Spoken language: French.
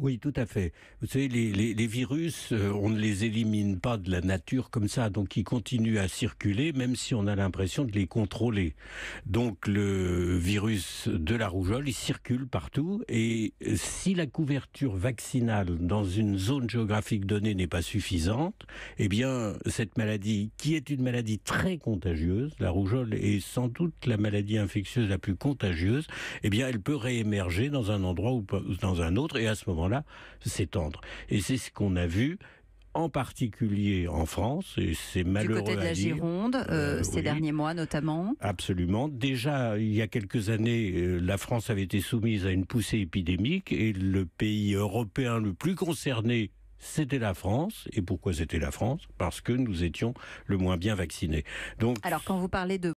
Oui, tout à fait. Vous savez, les, virus, euh, on ne les élimine pas de la nature comme ça, donc ils continuent à circuler, même si on a l'impression de les contrôler. Donc le virus de la rougeole, il circule partout, et si la couverture vaccinale dans une zone géographique donnée n'est pas suffisante, eh bien cette maladie, qui est une maladie très contagieuse, la rougeole est sans doute la maladie infectieuse la plus contagieuse, eh bien elle peut réémerger dans un endroit ou dans un autre, et à ce moment s'étendre. Et c'est ce qu'on a vu en particulier en France, et c'est malheureux. Du côté de la Gironde, euh, euh, ces derniers mois notamment Absolument. Déjà, il y a quelques années, euh, la France avait été soumise à une poussée épidémique et le pays européen le plus concerné c'était la France. Et pourquoi c'était la France Parce que nous étions le moins bien vaccinés. Donc, Alors quand vous parlez de